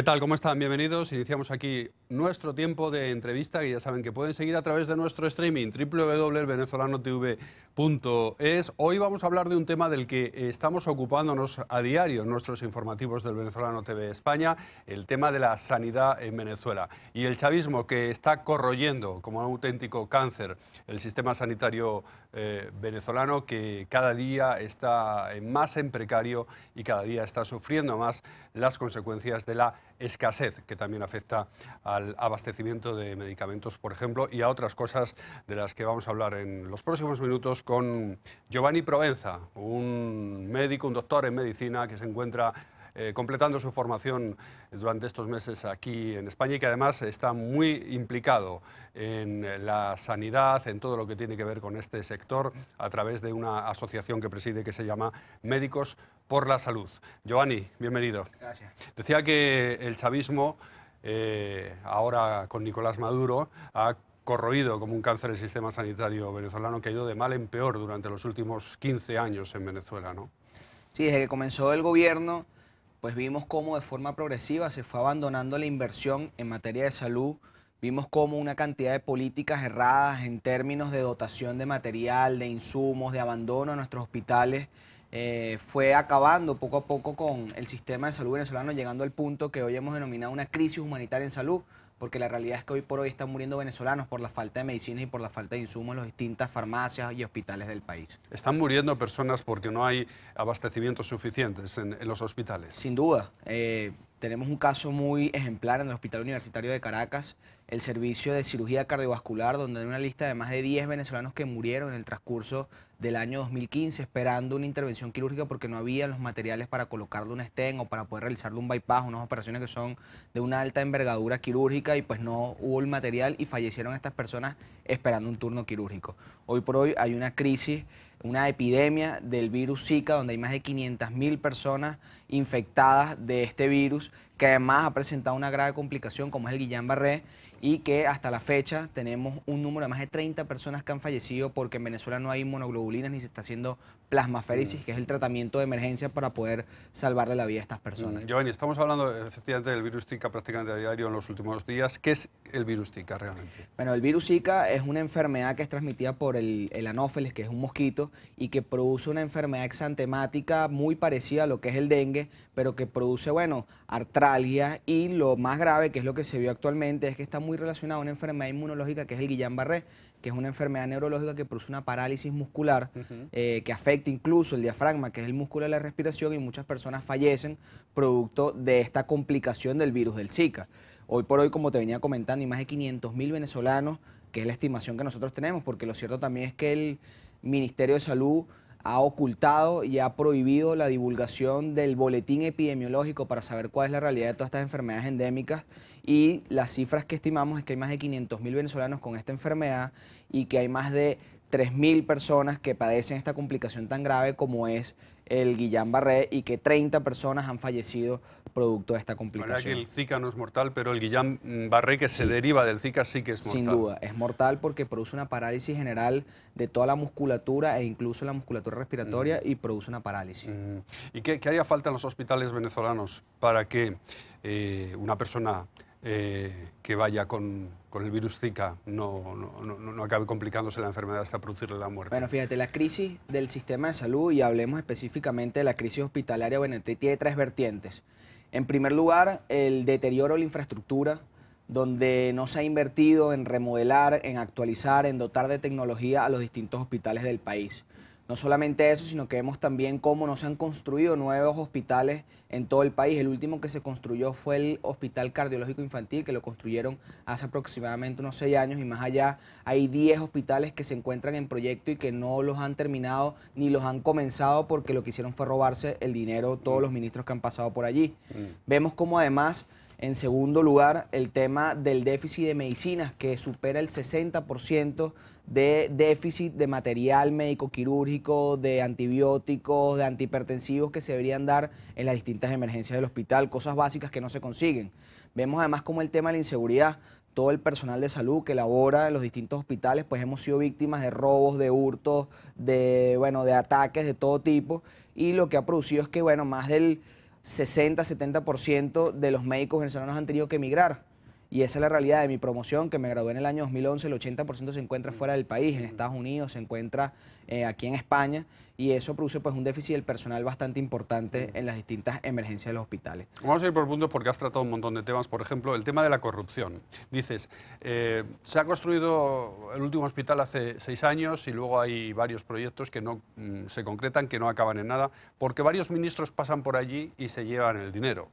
¿Qué tal? ¿Cómo están? Bienvenidos. Iniciamos aquí nuestro tiempo de entrevista que ya saben que pueden seguir a través de nuestro streaming www.venezolanotv.es. Hoy vamos a hablar de un tema del que estamos ocupándonos a diario en nuestros informativos del Venezolano TV España, el tema de la sanidad en Venezuela y el chavismo que está corroyendo como un auténtico cáncer el sistema sanitario eh, venezolano que cada día está eh, más en precario y cada día está sufriendo más las consecuencias de la escasez que también afecta al abastecimiento de medicamentos, por ejemplo, y a otras cosas de las que vamos a hablar en los próximos minutos con Giovanni Provenza, un médico, un doctor en medicina que se encuentra eh, completando su formación durante estos meses aquí en España y que además está muy implicado en la sanidad, en todo lo que tiene que ver con este sector, a través de una asociación que preside que se llama Médicos por la Salud. Giovanni, bienvenido. Gracias. Decía que el chavismo, eh, ahora con Nicolás Maduro, ha corroído como un cáncer el sistema sanitario venezolano que ha ido de mal en peor durante los últimos 15 años en Venezuela, ¿no? Sí, desde que comenzó el gobierno pues vimos cómo de forma progresiva se fue abandonando la inversión en materia de salud, vimos cómo una cantidad de políticas erradas en términos de dotación de material, de insumos, de abandono a nuestros hospitales, eh, fue acabando poco a poco con el sistema de salud venezolano, llegando al punto que hoy hemos denominado una crisis humanitaria en salud, porque la realidad es que hoy por hoy están muriendo venezolanos por la falta de medicinas y por la falta de insumos en las distintas farmacias y hospitales del país. Están muriendo personas porque no hay abastecimientos suficientes en, los hospitales. Sin duda. Eh, tenemos un caso muy ejemplar en el Hospital Universitario de Caracas, el servicio de cirugía cardiovascular, donde hay una lista de más de 10 venezolanos que murieron en el transcurso del año 2015 esperando una intervención quirúrgica porque no había los materiales para colocarle un estén o para poder realizarle un bypass, unas operaciones que son de una alta envergadura quirúrgica y pues no hubo el material y fallecieron estas personas esperando un turno quirúrgico. Hoy por hoy hay una crisis una epidemia del virus Zika, donde hay más de 500.000 personas infectadas de este virus, que además ha presentado una grave complicación como es el Guillain-Barré, y que hasta la fecha tenemos un número de más de 30 personas que han fallecido porque en Venezuela no hay monoglobulinas ni se está haciendo plasmaféresis, mm. que es el tratamiento de emergencia para poder salvarle la vida a estas personas. Mm, Giovanni, estamos hablando efectivamente del virus Zika prácticamente a diario en los últimos días. ¿Qué es el virus Zika realmente? Bueno, el virus Zika es una enfermedad que es transmitida por el, el anófeles, que es un mosquito, y que produce una enfermedad exantemática muy parecida a lo que es el dengue, pero que produce, bueno, artralgia y lo más grave, que es lo que se vio actualmente, es que está muy relacionado a una enfermedad inmunológica que es el Guillain-Barré, que es una enfermedad neurológica que produce una parálisis muscular eh, que afecta incluso el diafragma, que es el músculo de la respiración, y muchas personas fallecen producto de esta complicación del virus del Zika. Hoy por hoy, como te venía comentando, hay más de 500 mil venezolanos, que es la estimación que nosotros tenemos, porque lo cierto también es que el Ministerio de Salud ha ocultado y ha prohibido la divulgación del boletín epidemiológico para saber cuál es la realidad de todas estas enfermedades endémicas y las cifras que estimamos es que hay más de 500.000 venezolanos con esta enfermedad y que hay más de 3.000 personas que padecen esta complicación tan grave como es el Guillán Barré y que 30 personas han fallecido producto de esta complicación. Que el Zika no es mortal, pero el Guillán mm, Barré que se deriva del Zika sí que es mortal. Sin duda, es mortal porque produce una parálisis general de toda la musculatura e incluso la musculatura respiratoria y produce una parálisis. ¿Y qué, haría falta en los hospitales venezolanos para que eh, una persona eh, que vaya con, el virus Zika no, no, acabe complicándose la enfermedad hasta producirle la muerte. Bueno, fíjate, la crisis del sistema de salud, y hablemos específicamente de la crisis hospitalaria, tiene tres vertientes. En primer lugar, el deterioro de la infraestructura, donde no se ha invertido en remodelar, en actualizar, en dotar de tecnología a los distintos hospitales del país. No solamente eso, sino que vemos también cómo no se han construido nuevos hospitales en todo el país. El último que se construyó fue el Hospital Cardiológico Infantil, que lo construyeron hace aproximadamente unos seis años y más allá hay 10 hospitales que se encuentran en proyecto y que no los han terminado ni los han comenzado porque lo que hicieron fue robarse el dinero todos mm. los ministros que han pasado por allí. Mm. Vemos cómo además en segundo lugar, el tema del déficit de medicinas, que supera el 60% de déficit de material médico quirúrgico, de antibióticos, de antihipertensivos que se deberían dar en las distintas emergencias del hospital, cosas básicas que no se consiguen. Vemos además como el tema de la inseguridad, todo el personal de salud que labora en los distintos hospitales, pues hemos sido víctimas de robos, de hurtos, de bueno, de ataques de todo tipo y lo que ha producido es que bueno, más del 60, 70% de los médicos venezolanos han tenido que emigrar. Y esa es la realidad de mi promoción, que me gradué en el año 2011, el 80% se encuentra fuera del país, en Estados Unidos, se encuentra eh, aquí en España, y eso produce pues un déficit del personal bastante importante en las distintas emergencias de los hospitales. Vamos a ir por puntos porque has tratado un montón de temas, por ejemplo, el tema de la corrupción. Dices, eh, se ha construido el último hospital hace seis años y luego hay varios proyectos que no mm, se concretan, que no acaban en nada, porque varios ministros pasan por allí y se llevan el dinero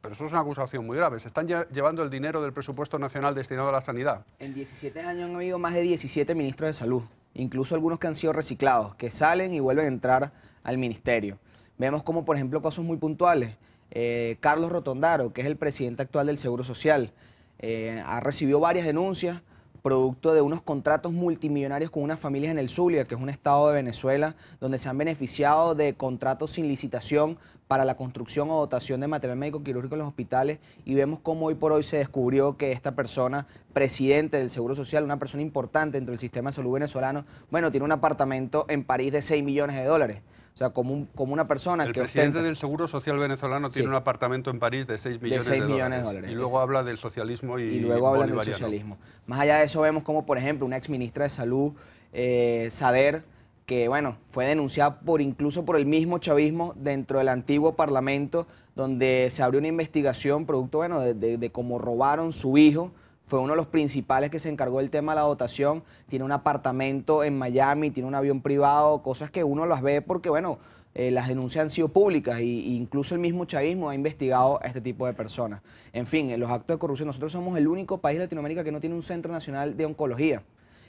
pero eso es una acusación muy grave. Se están llevando el dinero del presupuesto nacional destinado a la sanidad. En 17 años han habido más de 17 ministros de salud, incluso algunos que han sido reciclados, que salen y vuelven a entrar al ministerio. Vemos como, por ejemplo, casos muy puntuales. Eh, Carlos Rotondaro, que es el presidente actual del Seguro Social, eh, ha recibido varias denuncias producto de unos contratos multimillonarios con unas familias en el Zulia, que es un estado de Venezuela, donde se han beneficiado de contratos sin licitación para la construcción o dotación de material médico quirúrgico en los hospitales y vemos cómo hoy por hoy se descubrió que esta persona, presidente del Seguro Social, una persona importante dentro del sistema de salud venezolano, bueno, tiene un apartamento en París de 6 millones de dólares. O sea, como, como una persona que... El presidente del Seguro Social venezolano tiene un apartamento en París de 6 millones de, de, millones dólares. Y luego habla del socialismo y... Y luego habla del socialismo. Más allá de eso vemos como, por ejemplo, una ex ministra de Salud, eh, Saber, que bueno, fue denunciada por incluso por el mismo chavismo dentro del antiguo parlamento, donde se abrió una investigación producto bueno, de cómo robaron su hijo fue uno de los principales que se encargó del tema de la dotación, tiene un apartamento en Miami, tiene un avión privado, cosas que uno las ve porque, bueno, eh, las denuncias han sido públicas e incluso el mismo chavismo ha investigado a este tipo de personas. En fin, en los actos de corrupción, nosotros somos el único país de Latinoamérica que no tiene un centro nacional de oncología.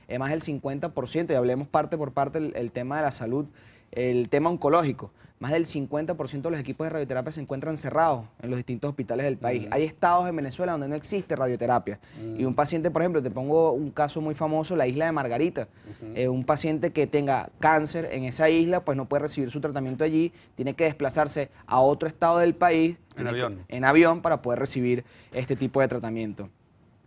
Es más del 50%, y hablemos parte por parte del el tema de la salud, el tema oncológico. Más del 50% de los equipos de radioterapia se encuentran cerrados en los distintos hospitales del país. Hay estados en Venezuela donde no existe radioterapia. Y un paciente, por ejemplo, te pongo un caso muy famoso, la isla de Margarita. Eh, un paciente que tenga cáncer en esa isla, pues no puede recibir su tratamiento allí, tiene que desplazarse a otro estado del país. en avión para poder recibir este tipo de tratamiento.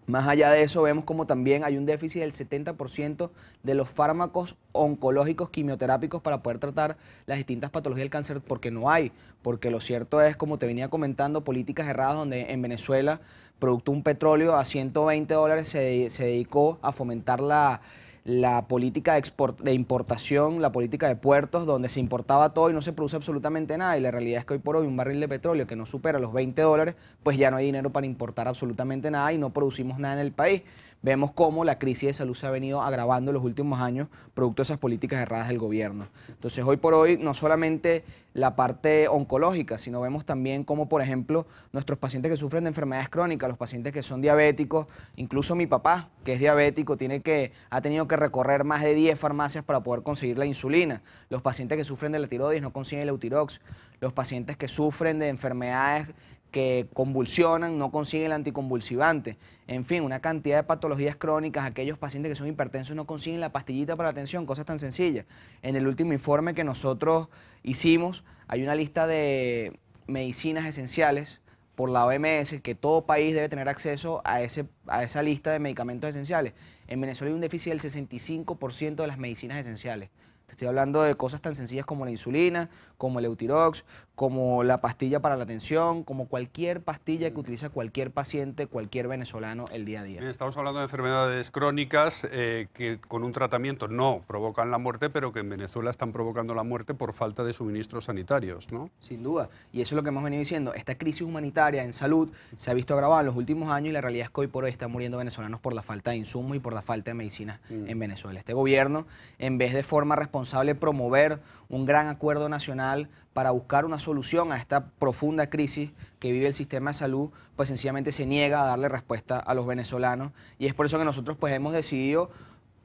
Más allá de eso, vemos como también hay un déficit del 70% de los fármacos oncológicos quimioterápicos para poder tratar las distintas patologías del cáncer, porque no hay, porque lo cierto es, como te venía comentando, políticas erradas donde en Venezuela, producto un petróleo a 120 dólares, se, se dedicó a fomentar la, la política de, importación, la política de puertos, donde se importaba todo y no se produce absolutamente nada. Y la realidad es que hoy por hoy un barril de petróleo que no supera los 20 dólares, pues ya no hay dinero para importar absolutamente nada y no producimos nada en el país. Vemos cómo la crisis de salud se ha venido agravando en los últimos años producto de esas políticas erradas del gobierno. Entonces, hoy por hoy, no solamente la parte oncológica, sino vemos también cómo, por ejemplo, nuestros pacientes que sufren de enfermedades crónicas, los pacientes que son diabéticos, incluso mi papá, que es diabético, tiene que, ha tenido que recorrer más de 10 farmacias para poder conseguir la insulina. Los pacientes que sufren de la tiroides no consiguen el eutirox. Los pacientes que sufren de enfermedades que convulsionan, no consiguen el anticonvulsivante. En fin, una cantidad de patologías crónicas, aquellos pacientes que son hipertensos no consiguen la pastillita para la atención, cosas tan sencillas. En el último informe que nosotros hicimos, hay una lista de medicinas esenciales por la OMS que todo país debe tener acceso a, ese, a esa lista de medicamentos esenciales. En Venezuela hay un déficit del 65% de las medicinas esenciales. Te estoy hablando de cosas tan sencillas como la insulina, como el Eutirox, como la pastilla para la atención, como cualquier pastilla que mm. utiliza cualquier paciente, cualquier venezolano el día a día. estamos hablando de enfermedades crónicas eh, que con un tratamiento no provocan la muerte, pero que en Venezuela están provocando la muerte por falta de suministros sanitarios, ¿no? Sin duda, y eso es lo que hemos venido diciendo. Esta crisis humanitaria en salud se ha visto agravada en los últimos años y la realidad es que hoy por hoy están muriendo venezolanos por la falta de insumos y por la falta de medicina mm. en Venezuela. Este gobierno, en vez de forma responsable promover un gran acuerdo nacional para buscar una solución a esta profunda crisis que vive el sistema de salud, pues sencillamente se niega a darle respuesta a los venezolanos. Y es por eso que nosotros pues hemos decidido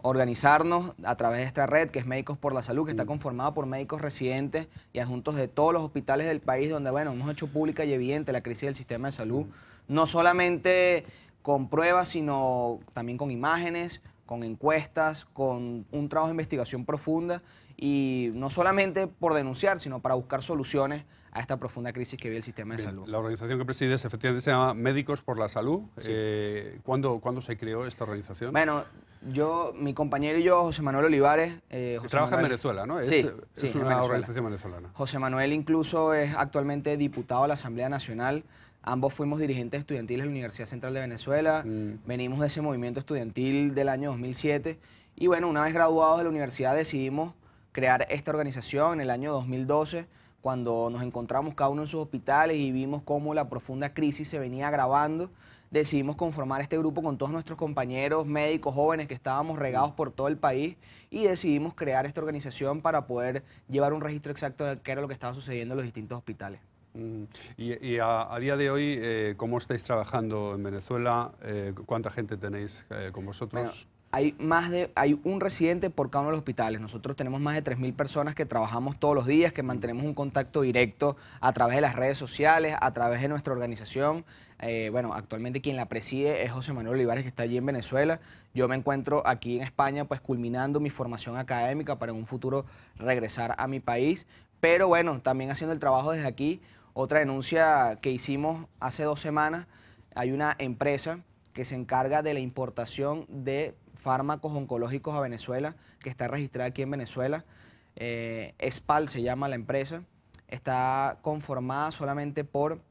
organizarnos a través de esta red que es Médicos por la Salud, que está mm. conformada por médicos residentes y adjuntos de todos los hospitales del país, donde, bueno, hemos hecho pública y evidente la crisis del sistema de salud, mm. no solamente con pruebas, sino también con imágenes, con encuestas, con un trabajo de investigación profunda y no solamente por denunciar, sino para buscar soluciones a esta profunda crisis que vive el sistema de salud. La organización que presides efectivamente se llama Médicos por la Salud. Eh, ¿cuándo, se creó esta organización? Bueno, yo, mi compañero y yo, José Manuel Olivares... Eh, trabaja en Venezuela, ¿no? Es, sí, es una organización venezolana. José Manuel incluso es actualmente diputado a la Asamblea Nacional. Ambos fuimos dirigentes estudiantiles de la Universidad Central de Venezuela. Mm. Venimos de ese movimiento estudiantil del año 2007. Y bueno, una vez graduados de la universidad decidimos crear esta organización en el año 2012 cuando nos encontramos cada uno en sus hospitales y vimos cómo la profunda crisis se venía agravando, decidimos conformar este grupo con todos nuestros compañeros médicos jóvenes que estábamos regados por todo el país y decidimos crear esta organización para poder llevar un registro exacto de qué era lo que estaba sucediendo en los distintos hospitales. Mm, y, a, día de hoy, eh, ¿cómo estáis trabajando en Venezuela? Eh, ¿Cuánta gente tenéis eh, con vosotros? hay más de hay un residente por cada uno de los hospitales. Nosotros tenemos más de 3.000 personas que trabajamos todos los días, que mantenemos un contacto directo a través de las redes sociales, a través de nuestra organización. Eh, bueno, actualmente quien la preside es José Manuel Olivares, que está allí en Venezuela. Yo me encuentro aquí en España, pues culminando mi formación académica para en un futuro regresar a mi país. Pero bueno, también haciendo el trabajo desde aquí. Otra denuncia que hicimos hace dos semanas, hay una empresa que se encarga de la importación de fármacos oncológicos a Venezuela, que está registrada aquí en Venezuela. Eh, Espal SPAL se llama la empresa. Está conformada solamente por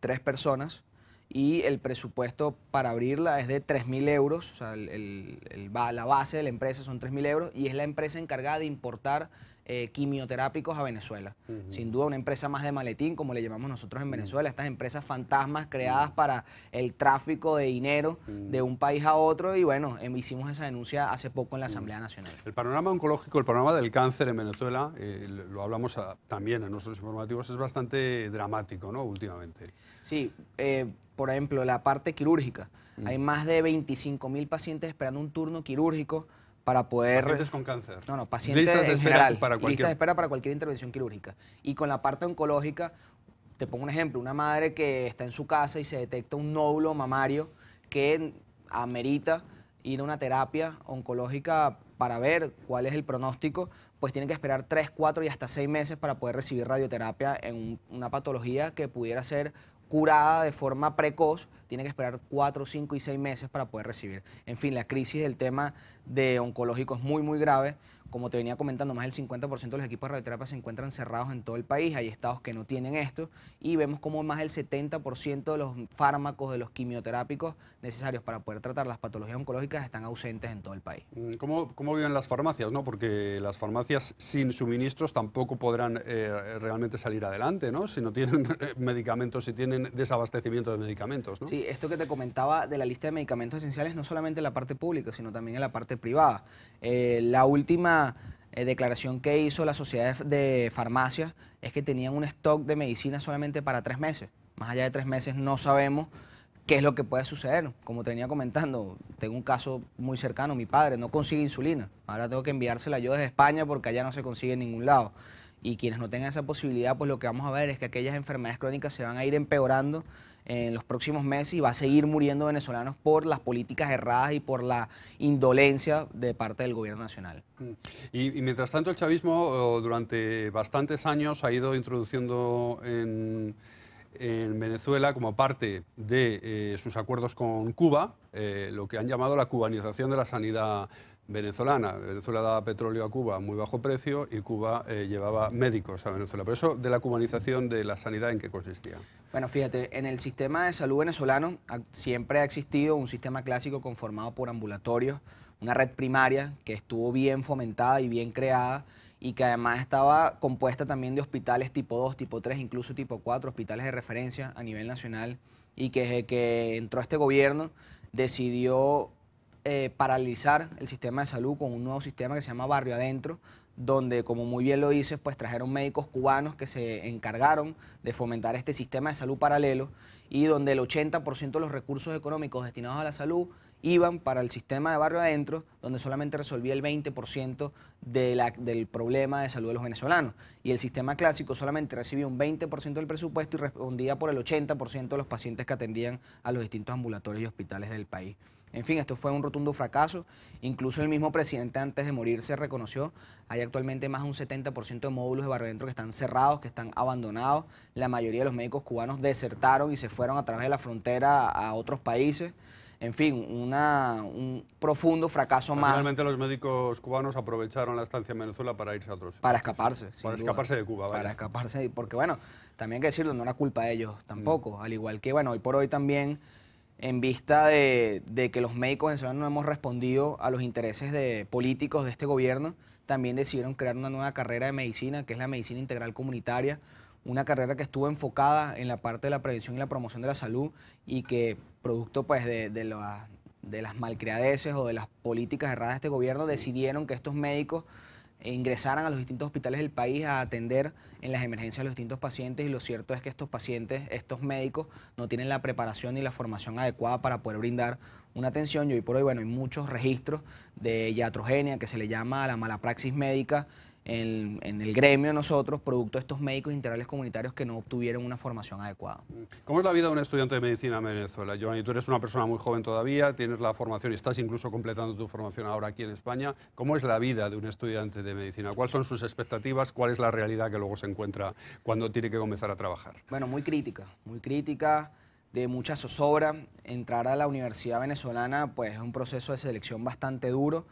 tres personas y el presupuesto para abrirla es de 3.000 euros, o sea, la base de la empresa son 3.000 euros y es la empresa encargada de importar eh, quimioterápicos a Venezuela. Sin duda una empresa más de maletín, como le llamamos nosotros en Venezuela, estas empresas fantasmas creadas para el tráfico de dinero de un país a otro y bueno, em, hicimos esa denuncia hace poco en la Asamblea Nacional. El panorama oncológico, el panorama del cáncer en Venezuela, eh, lo hablamos también en nuestros informativos, es bastante dramático, ¿no? Últimamente. Sí, eh, por ejemplo, la parte quirúrgica. Hay más de 25.000 pacientes esperando un turno quirúrgico para poder... Pacientes con cáncer. No, no, pacientes Listas de espera Para cualquier... Listas de espera para cualquier intervención quirúrgica. Y con la parte oncológica, te pongo un ejemplo, una madre que está en su casa y se detecta un nódulo mamario que amerita ir a una terapia oncológica para ver cuál es el pronóstico, pues tiene que esperar 3, 4 y hasta 6 meses para poder recibir radioterapia en una patología que pudiera ser curada de forma precoz, tiene que esperar cuatro, cinco y seis meses para poder recibir. En fin, la crisis del tema de oncológico es muy, muy grave. Como te venía comentando, más del 50% de los equipos de radioterapia se encuentran cerrados en todo el país, hay estados que no tienen esto, y vemos como más del 70% de los fármacos, de los quimioterápicos necesarios para poder tratar las patologías oncológicas están ausentes en todo el país. Mm, ¿Cómo, cómo viven las farmacias? No? Porque las farmacias sin suministros tampoco podrán eh, realmente salir adelante, ¿no? si no tienen eh, medicamentos, si tienen desabastecimiento de medicamentos. Sí, esto que te comentaba de la lista de medicamentos esenciales, no solamente en la parte pública, sino también en la parte privada. Eh, la última eh, declaración que hizo la Sociedad de Farmacias es que tenían un stock de medicina solamente para tres meses. Más allá de tres meses no sabemos qué es lo que puede suceder. Como tenía comentando, tengo un caso muy cercano, mi padre no consigue insulina, ahora tengo que enviársela yo desde España porque allá no se consigue en ningún lado. Y quienes no tengan esa posibilidad, pues lo que vamos a ver es que aquellas enfermedades crónicas se van a ir empeorando en los próximos meses y va a seguir muriendo venezolanos por las políticas erradas y por la indolencia de parte del gobierno nacional. Mm. Y, mientras tanto el chavismo durante bastantes años ha ido introduciendo en, Venezuela como parte de eh, sus acuerdos con Cuba, eh, lo que han llamado la cubanización de la sanidad venezolana. Venezuela daba petróleo a Cuba a muy bajo precio y Cuba eh, llevaba médicos a Venezuela. Por eso, de la cubanización de la sanidad, ¿en qué consistía? Bueno, fíjate, en el sistema de salud venezolano siempre ha existido un sistema clásico conformado por ambulatorios, una red primaria que estuvo bien fomentada y bien creada y que además estaba compuesta también de hospitales tipo 2, tipo 3, incluso tipo 4, hospitales de referencia a nivel nacional y que desde que entró este gobierno decidió eh, paralizar el sistema de salud con un nuevo sistema que se llama Barrio Adentro, donde, como muy bien lo dices, pues trajeron médicos cubanos que se encargaron de fomentar este sistema de salud paralelo y donde el 80% de los recursos económicos destinados a la salud iban para el sistema de barrio adentro, donde solamente resolvía el 20% del problema de salud de los venezolanos. Y el sistema clásico solamente recibía un 20% del presupuesto y respondía por el 80% de los pacientes que atendían a los distintos ambulatorios y hospitales del país. En fin, esto fue un rotundo fracaso. Incluso el mismo presidente antes de morirse reconoció. Hay actualmente más de un 70% de módulos de Barrio Dentro que están cerrados, que están abandonados. La mayoría de los médicos cubanos desertaron y se fueron a través de la frontera a otros países. En fin, una, un profundo fracaso más. Realmente los médicos cubanos aprovecharon la estancia en Venezuela para irse a otros. Para escaparse. Para escaparse de Cuba. Para escaparse, porque bueno, también hay que decirlo, no era culpa de ellos tampoco. Mm. Al igual que, bueno, hoy por hoy también en vista de, que los médicos venezolanos no hemos respondido a los intereses de políticos de este gobierno, también decidieron crear una nueva carrera de medicina, que es la medicina integral comunitaria, una carrera que estuvo enfocada en la parte de la prevención y la promoción de la salud y que producto pues, de, de las malcriadeces o de las políticas erradas de este gobierno decidieron que estos médicos e ingresaran a los distintos hospitales del país a atender en las emergencias a los distintos pacientes y lo cierto es que estos pacientes, estos médicos, no tienen la preparación ni la formación adecuada para poder brindar una atención. Y hoy por hoy, bueno, hay muchos registros de iatrogenia que se le llama la mala praxis médica en, el gremio nosotros, producto de estos médicos integrales comunitarios que no obtuvieron una formación adecuada. ¿Cómo es la vida de un estudiante de medicina en Venezuela? Giovanni, tú eres una persona muy joven todavía, tienes la formación y estás incluso completando tu formación ahora aquí en España. ¿Cómo es la vida de un estudiante de medicina? ¿Cuáles son sus expectativas? ¿Cuál es la realidad que luego se encuentra cuando tiene que comenzar a trabajar? Bueno, muy crítica, muy crítica de mucha zozobra. Entrar a la universidad venezolana pues, es un proceso de selección bastante duro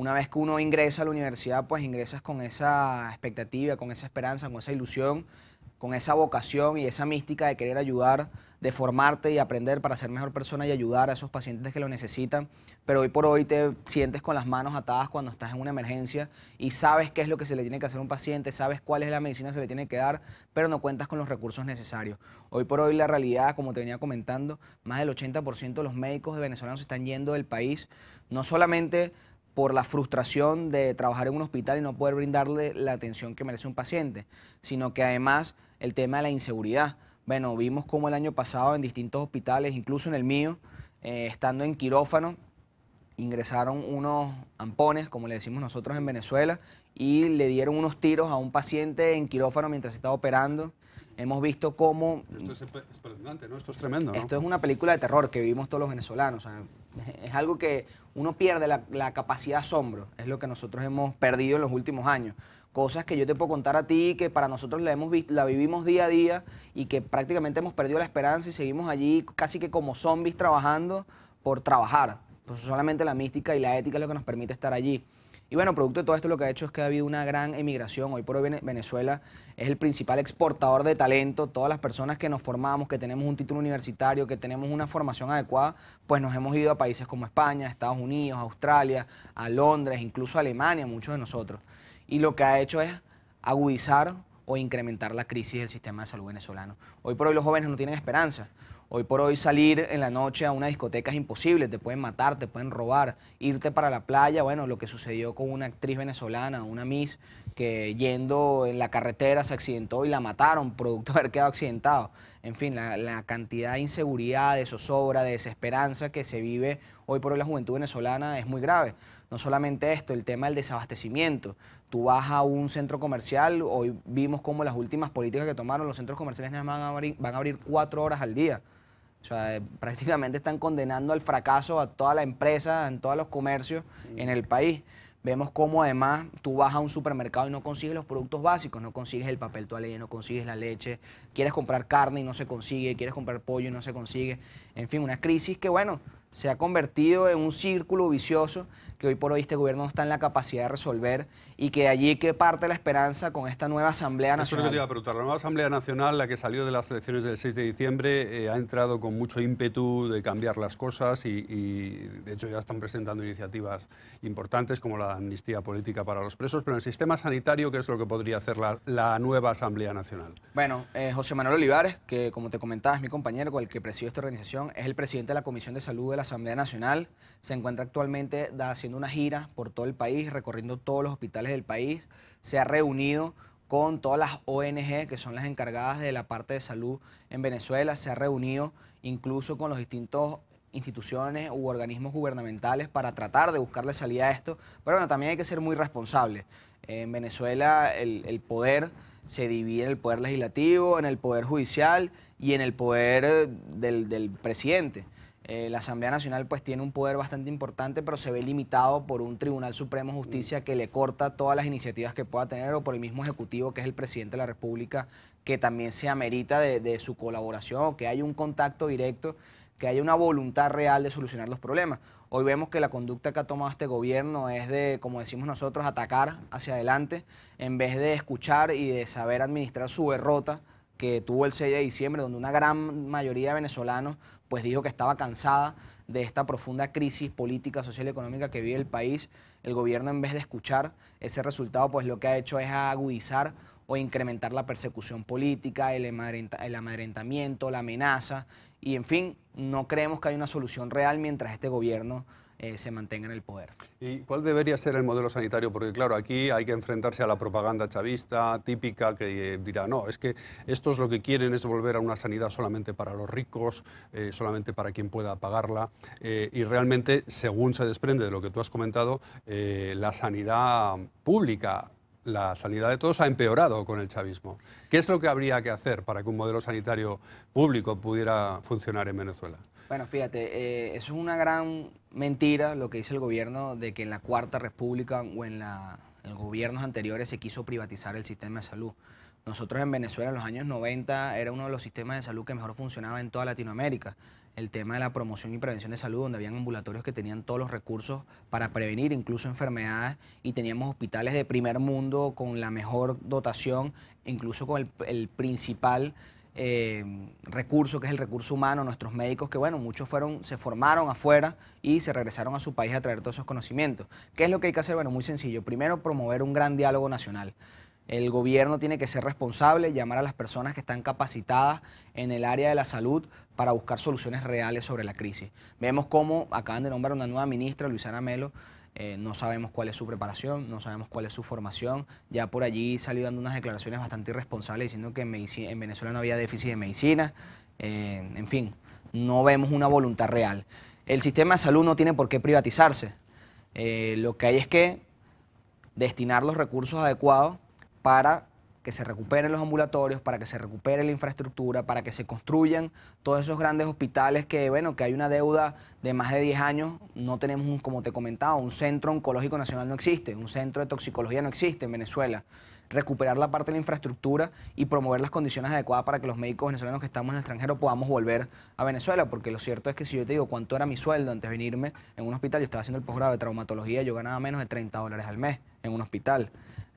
una vez que uno ingresa a la universidad, pues ingresas con esa expectativa, con esa esperanza, con esa ilusión, con esa vocación y esa mística de querer ayudar, de formarte y aprender para ser mejor persona y ayudar a esos pacientes que lo necesitan. Pero hoy por hoy te sientes con las manos atadas cuando estás en una emergencia y sabes qué es lo que se le tiene que hacer a un paciente, sabes cuál es la medicina que se le tiene que dar, pero no cuentas con los recursos necesarios. Hoy por hoy la realidad, como te venía comentando, más del 80% de los médicos de venezolanos están yendo del país, no solamente por la frustración de trabajar en un hospital y no poder brindarle la atención que merece un paciente, sino que además el tema de la inseguridad. Bueno, vimos como el año pasado en distintos hospitales, incluso en el mío, eh, estando en quirófano, ingresaron unos ampones, como le decimos nosotros en Venezuela, y le dieron unos tiros a un paciente en quirófano mientras estaba operando hemos visto cómo... Esto es Esto es tremendo. Esto es una película de terror que vivimos todos los venezolanos. es algo que uno pierde la, capacidad de asombro, es lo que nosotros hemos perdido en los últimos años cosas que yo te puedo contar a ti, que para nosotros la, vivimos día a día y que prácticamente hemos perdido la esperanza y seguimos allí casi que como zombies trabajando por trabajar. Pues solamente la mística y la ética es lo que nos permite estar allí. Y bueno, producto de todo esto lo que ha hecho es que ha habido una gran emigración. Hoy por hoy Venezuela es el principal exportador de talento. Todas las personas que nos formamos, que tenemos un título universitario, que tenemos una formación adecuada, pues nos hemos ido a países como España, Estados Unidos, Australia, a Londres, incluso a Alemania, muchos de nosotros. Y lo que ha hecho es agudizar o incrementar la crisis del sistema de salud venezolano. Hoy por hoy los jóvenes no tienen esperanza. Hoy por hoy salir en la noche a una discoteca es imposible, te pueden matar, te pueden robar, irte para la playa, bueno, lo que sucedió con una actriz venezolana, una Miss, que yendo en la carretera se accidentó y la mataron, producto de haber quedado accidentado. En fin, la, cantidad de inseguridad, de zozobra, de desesperanza que se vive hoy por hoy la juventud venezolana es muy grave. No solamente esto, el tema del desabastecimiento. Tú vas a un centro comercial, hoy vimos cómo las últimas políticas que tomaron los centros comerciales van a abrir, van a abrir cuatro horas al día. O sea, eh, prácticamente están condenando al fracaso a toda la empresa, en todos los comercios en el país. Vemos cómo además tú vas a un supermercado y no consigues los productos básicos, no consigues el papel toalla, no consigues la leche, quieres comprar carne y no se consigue, quieres comprar pollo y no se consigue. En fin, una crisis que bueno, se ha convertido en un círculo vicioso que hoy por hoy este gobierno no está en la capacidad de resolver y que allí que parte la esperanza con esta nueva Asamblea Nacional. preguntar. La nueva Asamblea Nacional, la que salió de las elecciones del 6 de diciembre, eh, ha entrado con mucho ímpetu de cambiar las cosas y, de hecho ya están presentando iniciativas importantes como la amnistía política para los presos, pero en el sistema sanitario, ¿qué es lo que podría hacer la, nueva Asamblea Nacional? Bueno, eh, José Manuel Olivares, que como te comentaba es mi compañero con el que presido esta organización, es el presidente de la Comisión de Salud de la Asamblea Nacional, se encuentra actualmente haciendo una gira por todo el país, recorriendo todos los hospitales del país. Se ha reunido con todas las ONG que son las encargadas de la parte de salud en Venezuela. Se ha reunido incluso con los distintos instituciones u organismos gubernamentales para tratar de buscarle salida a esto. Pero bueno, también hay que ser muy responsable. En Venezuela el, poder se divide en el poder legislativo, en el poder judicial y en el poder del presidente. Eh, la Asamblea Nacional pues tiene un poder bastante importante, pero se ve limitado por un Tribunal Supremo de Justicia mm. que le corta todas las iniciativas que pueda tener o por el mismo Ejecutivo que es el presidente de la República, que también se amerita de, de su colaboración o que haya un contacto directo, que haya una voluntad real de solucionar los problemas. Hoy vemos que la conducta que ha tomado este gobierno es de, como decimos nosotros, atacar hacia adelante en vez de escuchar y de saber administrar su derrota que tuvo el 6 de diciembre, donde una gran mayoría de venezolanos pues dijo que estaba cansada de esta profunda crisis política, social y económica que vive el país. El gobierno, en vez de escuchar ese resultado, pues lo que ha hecho es agudizar o incrementar la persecución política, el, amadrentamiento, la amenaza, y en fin, no creemos que hay una solución real mientras este gobierno eh, se mantenga en el poder. ¿Y cuál debería ser el modelo sanitario? Porque claro, aquí hay que enfrentarse a la propaganda chavista típica que eh, dirá, no, es que estos lo que quieren es volver a una sanidad solamente para los ricos, eh, solamente para quien pueda pagarla. y realmente, según se desprende de lo que tú has comentado, la sanidad pública la sanidad de todos ha empeorado con el chavismo. ¿Qué es lo que habría que hacer para que un modelo sanitario público pudiera funcionar en Venezuela? Bueno, fíjate, eso es una gran mentira lo que dice el gobierno de que en la Cuarta República o en, los gobiernos anteriores se quiso privatizar el sistema de salud. Nosotros en Venezuela en los años 90 era uno de los sistemas de salud que mejor funcionaba en toda Latinoamérica. El tema de la promoción y prevención de salud, donde habían ambulatorios que tenían todos los recursos para prevenir incluso enfermedades y teníamos hospitales de primer mundo con la mejor dotación, incluso con el principal recursos, eh, recurso, que es el recurso humano, nuestros médicos, que bueno, muchos fueron, se formaron afuera y se regresaron a su país a traer todos esos conocimientos. ¿Qué es lo que hay que hacer? Bueno, muy sencillo. Primero, promover un gran diálogo nacional. El gobierno tiene que ser responsable, llamar a las personas que están capacitadas en el área de la salud para buscar soluciones reales sobre la crisis. Vemos cómo acaban de nombrar una nueva ministra, Luisana Melo, eh, no sabemos cuál es su preparación, no sabemos cuál es su formación. Ya por allí salió dando unas declaraciones bastante irresponsables diciendo que en, Venezuela no había déficit de medicina. Eh, en fin, no vemos una voluntad real. El sistema de salud no tiene por qué privatizarse. Eh, lo que hay es que destinar los recursos adecuados para que se recuperen los ambulatorios, para que se recupere la infraestructura, para que se construyan todos esos grandes hospitales que, bueno, que hay una deuda de más de 10 años, no tenemos, un, como te comentaba, un centro oncológico nacional no existe, un centro de toxicología no existe en Venezuela. Recuperar la parte de la infraestructura y promover las condiciones adecuadas para que los médicos venezolanos que estamos en el extranjero podamos volver a Venezuela, porque lo cierto es que si yo te digo cuánto era mi sueldo antes de venirme en un hospital, yo estaba haciendo el posgrado de traumatología, yo ganaba menos de 30 dólares al mes en un hospital.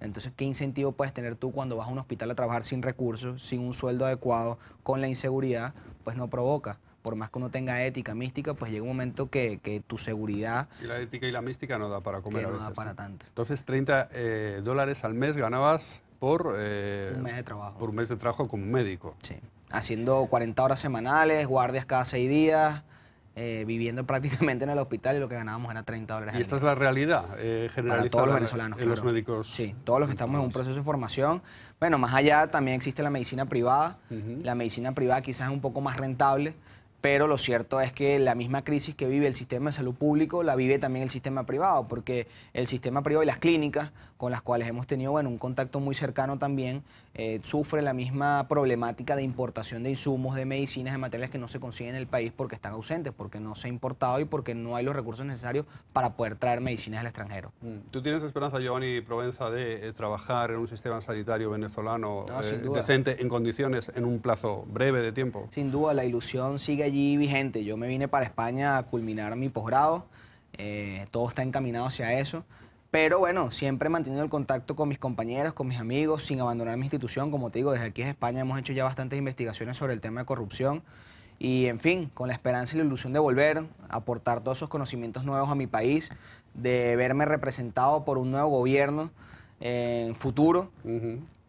Entonces, ¿qué incentivo puedes tener tú cuando vas a un hospital a trabajar sin recursos, sin un sueldo adecuado, con la inseguridad? Pues no provoca. Por más que uno tenga ética, mística, pues llega un momento que, tu seguridad... Y la ética y la mística no da para comer. no da para tanto. Entonces, 30 eh, dólares al mes ganabas por... Eh, un mes de trabajo. Por un mes de trabajo como médico. Sí. Haciendo 40 horas semanales, guardias cada seis días, eh, viviendo prácticamente en el hospital y lo que ganábamos era 30 dólares. Y esta es la realidad generalizada eh, Para todos los venezolanos. los médicos. Sí, todos los que estamos en un proceso de formación. Bueno, más allá también existe la medicina privada. La medicina privada quizás es un poco más rentable, pero lo cierto es que la misma crisis que vive el sistema de salud público la vive también el sistema privado, porque el sistema privado y las clínicas con las cuales hemos tenido un contacto muy cercano también eh, sufre la misma problemática de importación de insumos, de medicinas, de materiales que no se consiguen en el país porque están ausentes, porque no se ha importado y porque no hay los recursos necesarios para poder traer medicinas al extranjero. Mm. ¿Tú tienes esperanza, Giovanni Provenza, de eh, trabajar en un sistema sanitario venezolano eh, decente en condiciones en un plazo breve de tiempo? Sin duda, la ilusión sigue allí vigente. Yo me vine para España a culminar mi posgrado. todo está encaminado hacia eso. Pero bueno, siempre manteniendo el contacto con mis compañeros, con mis amigos, sin abandonar mi institución. Como te digo, desde aquí en España hemos hecho ya bastantes investigaciones sobre el tema de corrupción. Y en fin, con la esperanza y la ilusión de volver, aportar todos esos conocimientos nuevos a mi país, de verme representado por un nuevo gobierno eh, en futuro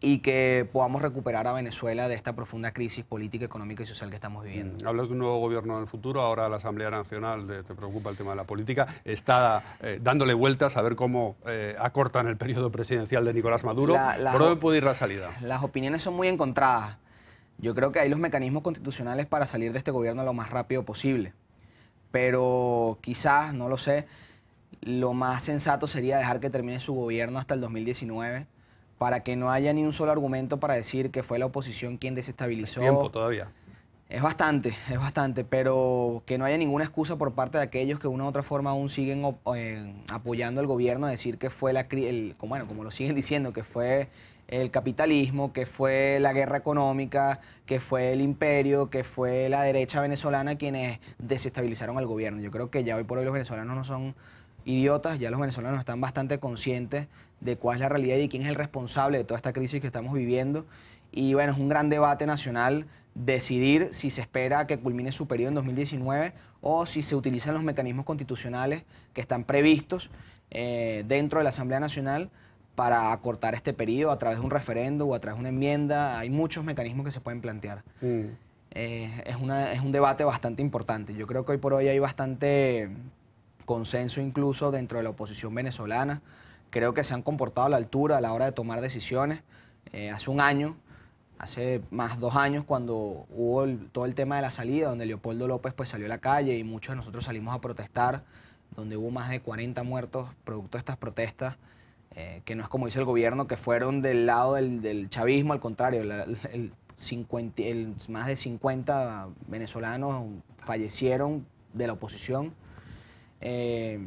y que podamos recuperar a Venezuela de esta profunda crisis política, económica y social que estamos viviendo. Mm, hablas de un nuevo gobierno en el futuro, ahora la Asamblea Nacional, te preocupa el tema de la política, está eh, dándole vueltas a ver cómo eh, acortan el periodo presidencial de Nicolás Maduro. ¿Por dónde puede ir la salida? Las opiniones son muy encontradas. Yo creo que hay los mecanismos constitucionales para salir de este gobierno lo más rápido posible, pero quizás, no lo sé, lo más sensato sería dejar que termine su gobierno hasta el 2019 para que no haya ni un solo argumento para decir que fue la oposición quien desestabilizó. tiempo todavía. Es bastante, es bastante, pero que no haya ninguna excusa por parte de aquellos que de una u otra forma aún siguen eh, apoyando al gobierno a decir que fue la el, bueno, como lo siguen diciendo, que fue el capitalismo, que fue la guerra económica, que fue el imperio, que fue la derecha venezolana quienes desestabilizaron al gobierno. Yo creo que ya hoy por hoy los venezolanos no son idiotas, ya los venezolanos están bastante conscientes de cuál es la realidad y quién es el responsable de toda esta crisis que estamos viviendo. Y bueno, es un gran debate nacional decidir si se espera que culmine su periodo en 2019 o si se utilizan los mecanismos constitucionales que están previstos eh, dentro de la Asamblea Nacional para acortar este periodo a través de un referendo o a través de una enmienda. Hay muchos mecanismos que se pueden plantear. Mm. Eh, es un debate bastante importante. Yo creo que hoy por hoy hay bastante consenso incluso dentro de la oposición venezolana. Creo que se han comportado a la altura a la hora de tomar decisiones. Eh, hace un año, hace más dos años, cuando hubo todo el tema de la salida, donde Leopoldo López pues, salió a la calle y muchos de nosotros salimos a protestar, donde hubo más de 40 muertos producto de estas protestas. Eh, que no es como dice el gobierno, que fueron del lado del, chavismo, al contrario, el 50, más de 50 venezolanos fallecieron de la oposición. Eh,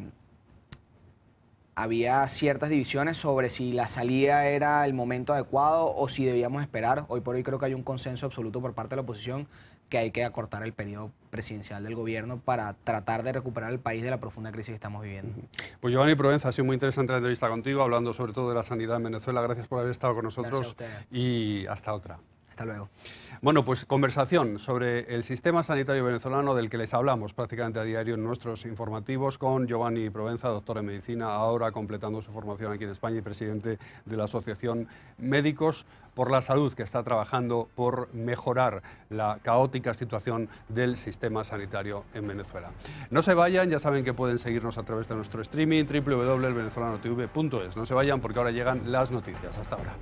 había ciertas divisiones sobre si la salida era el momento adecuado o si debíamos esperar. Hoy por hoy creo que hay un consenso absoluto por parte de la oposición que hay que acortar el periodo presidencial del gobierno para tratar de recuperar el país de la profunda crisis que estamos viviendo. Pues Giovanni Provenza, ha sido muy interesante la entrevista contigo, hablando sobre todo de la sanidad en Venezuela. Gracias por haber estado con nosotros y hasta otra. Hasta luego. Bueno, pues conversación sobre el sistema sanitario venezolano del que les hablamos prácticamente a diario en nuestros informativos con Giovanni Provenza, doctor en medicina, ahora completando su formación aquí en España y presidente de la Asociación Médicos por la Salud, que está trabajando por mejorar la caótica situación del sistema sanitario en Venezuela. No se vayan, ya saben que pueden seguirnos a través de nuestro streaming www.venezolanotv.es. No se vayan porque ahora llegan las noticias. Hasta ahora.